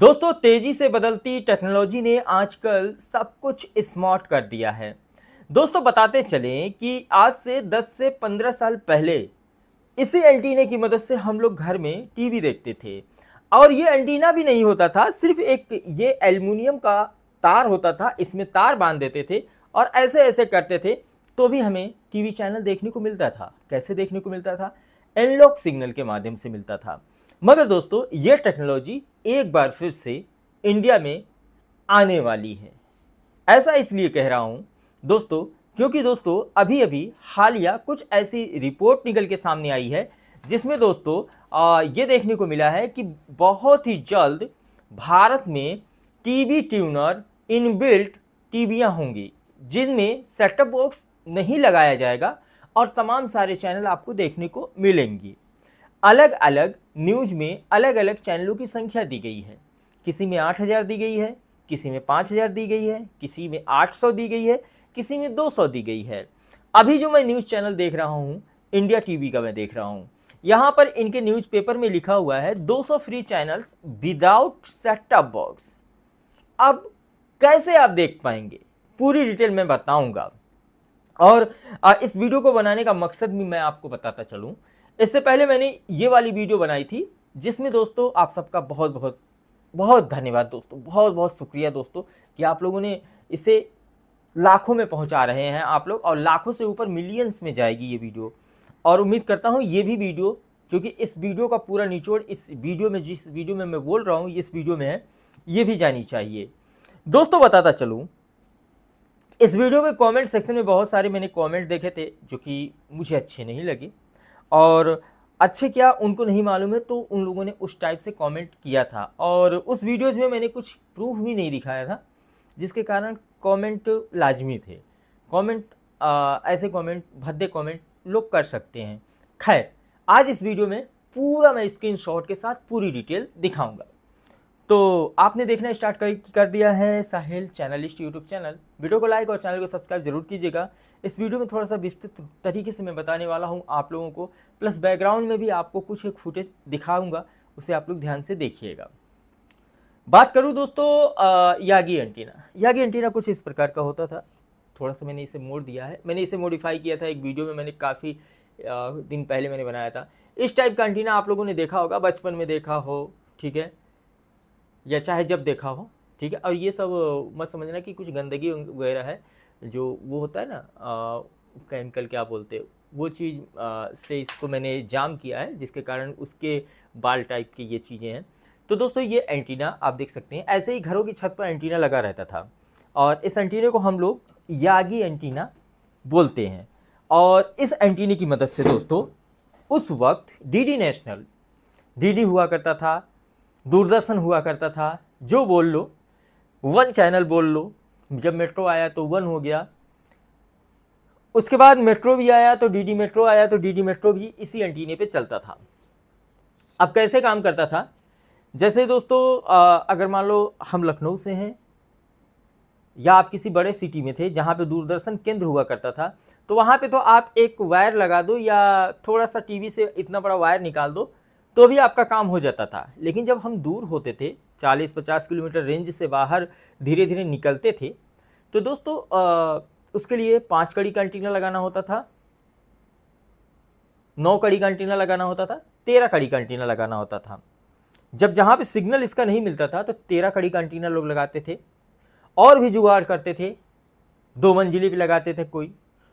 दोस्तों तेज़ी से बदलती टेक्नोलॉजी ने आजकल सब कुछ स्मार्ट कर दिया है दोस्तों बताते चलें कि आज से 10 से 15 साल पहले इसी एंटीने की मदद से हम लोग घर में टीवी देखते थे और ये एंटीना भी नहीं होता था सिर्फ एक ये एल्युमिनियम का तार होता था इसमें तार बांध देते थे और ऐसे ऐसे करते थे तो भी हमें टीवी चैनल देखने को मिलता था कैसे देखने को मिलता था एनलॉक सिग्नल के माध्यम से मिलता था मगर दोस्तों ये टेक्नोलॉजी एक बार फिर से इंडिया में आने वाली है ऐसा इसलिए कह रहा हूँ दोस्तों क्योंकि दोस्तों अभी अभी हालिया कुछ ऐसी रिपोर्ट निकल के सामने आई है जिसमें दोस्तों आ, ये देखने को मिला है कि बहुत ही जल्द भारत में टीवी ट्यूनर इनबिल्ट टीवियाँ होंगी जिनमें सेटअप बॉक्स नहीं लगाया जाएगा और तमाम सारे चैनल आपको देखने को मिलेंगी अलग अलग न्यूज में अलग अलग चैनलों की संख्या दी गई है किसी में आठ हज़ार दी गई है किसी में पाँच हज़ार दी गई है किसी में आठ सौ दी गई है किसी में दो सौ दी गई है अभी जो मैं न्यूज़ चैनल देख रहा हूँ इंडिया टीवी का मैं देख रहा हूँ यहाँ पर इनके न्यूज़पेपर में लिखा हुआ है 200 free channels without setup box अब कैसे आप देख पाएंगे पूरी डिटेल मैं बताऊंगा और इस वीडियो को बनाने का मकसद भी मैं आपको बताता चलूँ इससे पहले मैंने ये वाली वीडियो बनाई थी जिसमें दोस्तों आप सबका बहुत बहुत बहुत धन्यवाद दोस्तों बहुत बहुत शुक्रिया दोस्तों कि आप लोगों ने इसे लाखों में पहुंचा रहे हैं आप लोग और लाखों से ऊपर मिलियंस में जाएगी ये वीडियो और उम्मीद करता हूँ ये भी वीडियो क्योंकि इस वीडियो का पूरा निचोड़ इस वीडियो में जिस वीडियो में मैं बोल रहा हूँ इस वीडियो में है ये भी जानी चाहिए दोस्तों बताता चलूँ इस वीडियो के कमेंट सेक्शन में बहुत सारे मैंने कमेंट देखे थे जो कि मुझे अच्छे नहीं लगे और अच्छे क्या उनको नहीं मालूम है तो उन लोगों ने उस टाइप से कमेंट किया था और उस वीडियोज़ में मैंने कुछ प्रूफ भी नहीं दिखाया था जिसके कारण कमेंट लाजमी थे कमेंट ऐसे कमेंट भद्दे कमेंट लोग कर सकते हैं खैर आज इस वीडियो में पूरा मैं स्क्रीनशॉट के साथ पूरी डिटेल दिखाऊंगा तो आपने देखना स्टार्ट कर, कर दिया है Sahil channelist YouTube channel video को लाइक और चैनल को सब्सक्राइब जरूर कीजिएगा इस वीडियो में थोड़ा सा विस्तृत तरीके से मैं बताने वाला हूँ आप लोगों को प्लस बैकग्राउंड में भी आपको कुछ एक फुटेज दिखाऊँगा उसे आप लोग ध्यान से देखिएगा बात करूँ दोस्तों यागी एंटीना यागी एंटीना कुछ इस प्रकार का होता था थोड़ा सा मैंने इसे मोड़ दिया है मैंने इसे मॉडिफाई किया था एक वीडियो में मैंने काफ़ी दिन पहले मैंने बनाया था इस टाइप का एंटीना आप लोगों ने देखा होगा बचपन में देखा हो ठीक है या चाहे जब देखा हो ठीक है और ये सब मत समझना कि कुछ गंदगी वगैरह है जो वो होता है ना केमिकल क्या बोलते हैं वो चीज़ से इसको मैंने जाम किया है जिसके कारण उसके बाल टाइप की ये चीज़ें हैं तो दोस्तों ये एंटीना आप देख सकते हैं ऐसे ही घरों की छत पर एंटीना लगा रहता था और इस एंटीने को हम लोग यागी एंटीना बोलते हैं और इस एंटीने की मदद से दोस्तों उस वक्त डीडी नेशनल डीडी हुआ करता था दूरदर्शन हुआ करता था जो बोल लो वन चैनल बोल लो जब मेट्रो आया तो वन हो गया उसके बाद मेट्रो भी आया तो डीडी मेट्रो आया तो डीडी मेट्रो भी इसी एंटीने पे चलता था अब कैसे काम करता था जैसे दोस्तों अगर मान लो हम लखनऊ से हैं या आप किसी बड़े सिटी में थे जहाँ पे दूरदर्शन केंद्र हुआ करता था तो वहाँ पे तो आप एक वायर लगा दो या थोड़ा सा टीवी से इतना बड़ा वायर निकाल दो तो भी आपका काम हो जाता था लेकिन जब हम दूर होते थे 40-50 किलोमीटर रेंज से बाहर धीरे धीरे निकलते थे तो दोस्तों आ, उसके लिए पाँच कड़ी का एंटीना लगाना होता था नौ कड़ी का एंटीना लगाना होता था तेरह कड़ी का एंटीना लगाना होता था जब जहाँ पे सिग्नल इसका नहीं मिलता था तो तेरह कड़ी का एंटीना लोग लगाते थे और भी जुगाड़ करते थे दो मंजिली भी लगाते थे कोई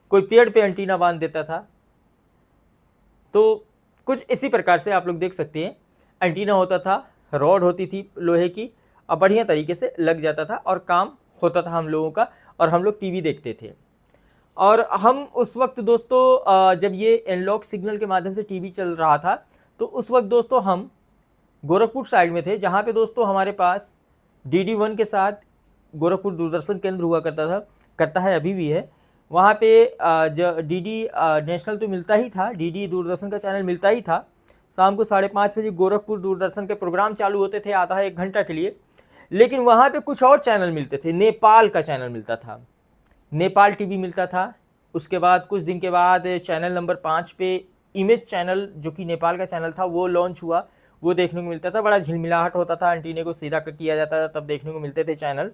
कोई पेड़ पे एंटीना बांध देता था तो कुछ इसी प्रकार से आप लोग देख सकते हैं एंटीना होता था रॉड होती थी लोहे की और बढ़िया तरीके से लग जाता था और काम होता था हम लोगों का और हम लोग टीवी देखते थे और हम उस वक्त दोस्तों जब ये एनलॉग सिग्नल के माध्यम से टीवी चल रहा था तो उस वक्त दोस्तों हम गोरखपुर साइड में थे जहाँ पे दोस्तों हमारे पास डी डी वन के साथ गोरखपुर दूरदर्शन केंद्र हुआ करता था करता है अभी भी है वहाँ पे जो डीडी नेशनल तो मिलता ही था डीडी दूरदर्शन का चैनल मिलता ही था शाम को साढ़े पाँच बजे गोरखपुर दूरदर्शन के प्रोग्राम चालू होते थे आधा एक घंटा के लिए लेकिन वहाँ पे कुछ और चैनल मिलते थे नेपाल का चैनल मिलता था नेपाल टीवी मिलता था उसके बाद कुछ दिन के बाद चैनल नंबर पाँच पे इमेज चैनल जो कि नेपाल का चैनल था वो लॉन्च हुआ वो देखने को मिलता था बड़ा झिलमिलाहट होता था एंटीने को सीधा कर किया जाता था तब देखने को मिलते थे चैनल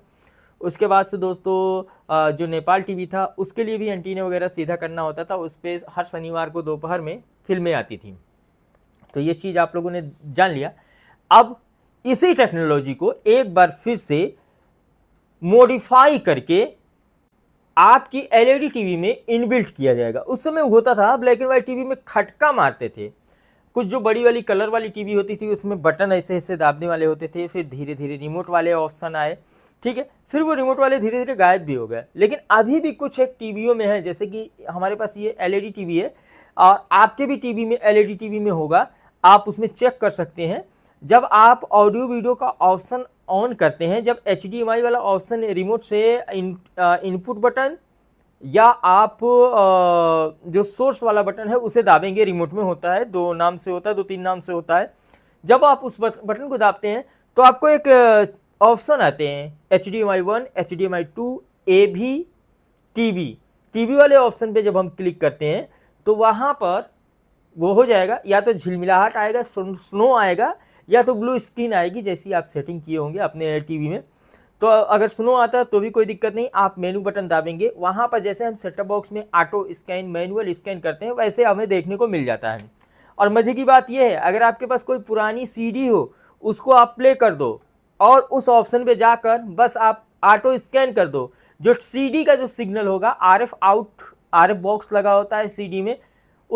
उसके बाद से दोस्तों जो नेपाल टीवी था उसके लिए भी एंटीने वगैरह सीधा करना होता था उस पर हर शनिवार को दोपहर में फिल्में आती थी तो ये चीज़ आप लोगों ने जान लिया अब इसी टेक्नोलॉजी को एक बार फिर से मॉडिफाई करके आपकी एलईडी टीवी में इनबिल्ट किया जाएगा उस समय होता था ब्लैक एंड वाइट टीवी में खटका मारते थे कुछ जो बड़ी वाली कलर वाली टीवी होती थी उसमें बटन ऐसे ऐसे दाबने वाले होते थे फिर धीरे धीरे रिमोट वाले ऑप्शन आए ठीक है फिर वो रिमोट वाले धीरे धीरे गायब भी हो गए लेकिन अभी भी कुछ एक टीवीओ में है जैसे कि हमारे पास ये एलईडी टीवी e है और आपके भी टीवी में एलईडी टीवी e में होगा आप उसमें चेक कर सकते हैं जब आप ऑडियो वीडियो का ऑप्शन ऑन करते हैं जब एच वाला ऑप्शन रिमोट से इनपुट बटन या आप आ, जो सोर्स वाला बटन है उसे दाबेंगे रिमोट में होता है दो नाम से होता है दो तीन नाम से होता है जब आप उस बटन को दाबते हैं तो आपको एक ऑप्शन आते हैं H D M I one H D M I two A भी टी बी टी वी वाले ऑप्शन पे जब हम क्लिक करते हैं तो वहाँ पर वो हो जाएगा या तो झिलमिलाहट आएगा स्नो आएगा या तो ब्लू स्क्रीन आएगी जैसी आप सेटिंग किए होंगे अपने टीवी में तो अगर स्नो आता है तो भी कोई दिक्कत नहीं आप मेनू बटन दाबेंगे वहाँ पर जैसे हम सेटअप बॉक्स में ऑटो स्कैन मैनुअल स्कैन करते हैं वैसे हमें देखने को मिल जाता है और मज़े की बात यह है अगर आपके पास कोई पुरानी सीडी हो उसको आप प्ले कर दो और उस ऑप्शन पे जाकर बस आप ऑटो स्कैन कर दो जो सीडी का जो सिग्नल होगा आरएफ आउट आरएफ बॉक्स लगा होता है सीडी में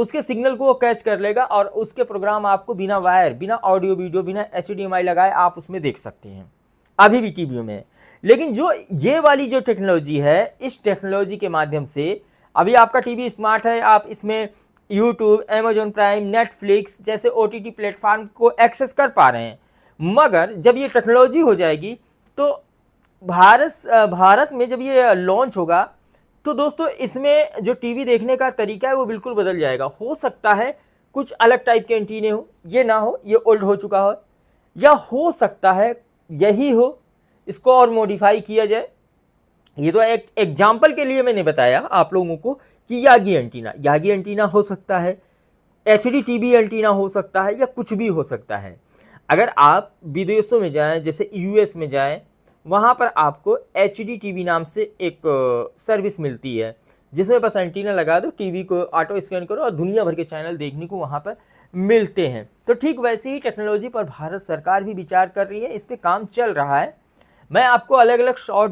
उसके सिग्नल को वो कैच कर लेगा और उसके प्रोग्राम आपको बिना वायर बिना ऑडियो वीडियो बिना एच लगाए आप उसमें देख सकते हैं अभी भी टी में लेकिन जो ये वाली जो टेक्नोलॉजी है इस टेक्नोलॉजी के माध्यम से अभी आपका टीवी स्मार्ट है आप इसमें यूट्यूब एमेजोन प्राइम नेटफ्लिक्स जैसे ओ टी प्लेटफॉर्म को एक्सेस कर पा रहे हैं मगर जब ये टेक्नोलॉजी हो जाएगी तो भारत भारत में जब ये लॉन्च होगा तो दोस्तों इसमें जो टीवी देखने का तरीका है वो बिल्कुल बदल जाएगा हो सकता है कुछ अलग टाइप के एंटीने हो ये ना हो ये ओल्ड हो चुका हो या हो सकता है यही हो इसको और मॉडिफाई किया जाए ये तो एक एग्जाम्पल के लिए मैंने बताया आप लोगों को कि यागी एंटीना यागी एंटीना हो सकता है एच डी टी एंटीना हो सकता है या कुछ भी हो सकता है अगर आप विदेशों में जाएं जैसे यूएस में जाएं वहाँ पर आपको एच डी नाम से एक सर्विस मिलती है जिसमें बस एंटीना लगा दो टीवी को ऑटो स्कैन करो और दुनिया भर के चैनल देखने को वहाँ पर मिलते हैं तो ठीक वैसे ही टेक्नोलॉजी पर भारत सरकार भी विचार कर रही है इस पर काम चल रहा है मैं आपको अलग अलग शॉट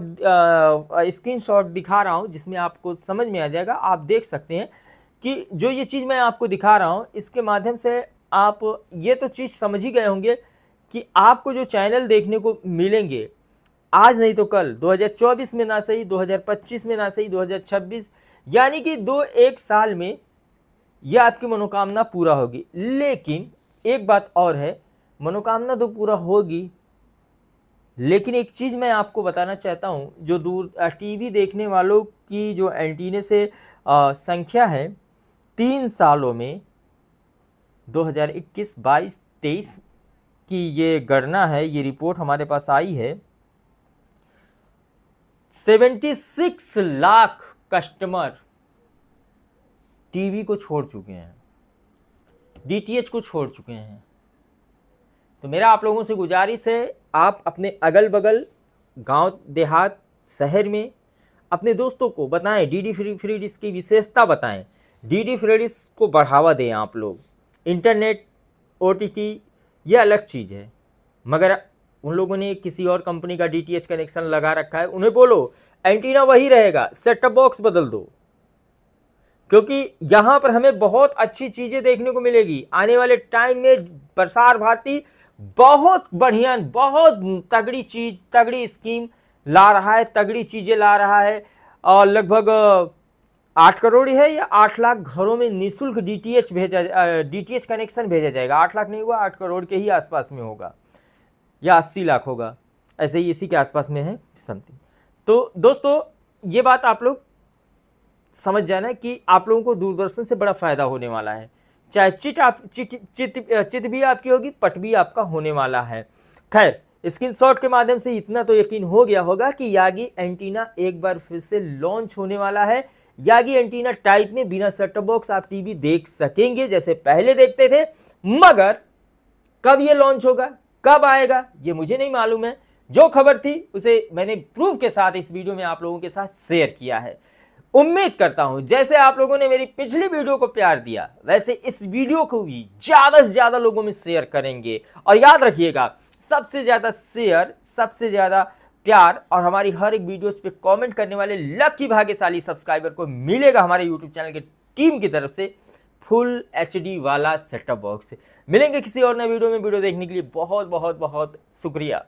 स्क्रीन शॉट दिखा रहा हूँ जिसमें आपको समझ में आ जाएगा आप देख सकते हैं कि जो ये चीज़ मैं आपको दिखा रहा हूँ इसके माध्यम से आप ये तो चीज़ समझ ही गए होंगे कि आपको जो चैनल देखने को मिलेंगे आज नहीं तो कल 2024 में ना सही 2025 में ना सही 2026 यानी कि दो एक साल में यह आपकी मनोकामना पूरा होगी लेकिन एक बात और है मनोकामना तो पूरा होगी लेकिन एक चीज़ मैं आपको बताना चाहता हूँ जो दूर टीवी देखने वालों की जो एंटीने से आ, संख्या है तीन सालों में 2021 22 23 की ये गणना है ये रिपोर्ट हमारे पास आई है 76 लाख कस्टमर टीवी को छोड़ चुके हैं डीटीएच को छोड़ चुके हैं तो मेरा आप लोगों से गुजारिश है आप अपने अगल बगल गांव देहात शहर में अपने दोस्तों को बताएं डीडी फ्री फ्री डिस्क की विशेषता बताएं डीडी फ्री डिस्क को बढ़ावा दें आप लोग इंटरनेट ओ ये अलग चीज़ है मगर उन लोगों ने किसी और कंपनी का डी कनेक्शन लगा रखा है उन्हें बोलो एंटीना वही रहेगा सेटअप बॉक्स बदल दो क्योंकि यहाँ पर हमें बहुत अच्छी चीज़ें देखने को मिलेगी आने वाले टाइम में प्रसार भारती बहुत बढ़िया बहुत तगड़ी चीज तगड़ी स्कीम ला रहा है तगड़ी चीज़ें ला रहा है और लगभग आठ करोड़ है या आठ लाख घरों में निःशुल्क डीटीएच भेजा डीटीएच कनेक्शन भेजा जाएगा आठ लाख नहीं हुआ आठ करोड़ के ही आसपास में होगा या अस्सी लाख होगा ऐसे ही इसी के आसपास में है समथिंग तो दोस्तों ये बात आप लोग समझ जाना कि आप लोगों को दूरदर्शन से बड़ा फ़ायदा होने वाला है चाहे चिट आप चिट चित चित भी आपकी होगी पट भी आपका होने वाला है खैर स्क्रीन शॉट के माध्यम से इतना तो यकीन हो गया होगा कि यागी एंटीना एक बार फिर से लॉन्च होने वाला है यागी एंटीना टाइप में बिना सेटअप बॉक्स आप टीवी देख सकेंगे जैसे पहले देखते थे मगर कब ये लॉन्च होगा कब आएगा ये मुझे नहीं मालूम है जो खबर थी उसे मैंने प्रूफ के साथ इस वीडियो में आप लोगों के साथ शेयर किया है उम्मीद करता हूं जैसे आप लोगों ने मेरी पिछली वीडियो को प्यार दिया वैसे इस वीडियो को भी ज़्यादा से ज़्यादा लोगों में शेयर करेंगे और याद रखिएगा सबसे ज़्यादा शेयर सबसे ज़्यादा प्यार और हमारी हर एक वीडियोस पे कमेंट करने वाले लकी भाग्यशाली सब्सक्राइबर को मिलेगा हमारे यूट्यूब चैनल की टीम की तरफ से फुल एच वाला सेटअप बॉक्स मिलेंगे किसी और नए वीडियो में वीडियो देखने के लिए बहुत बहुत बहुत शुक्रिया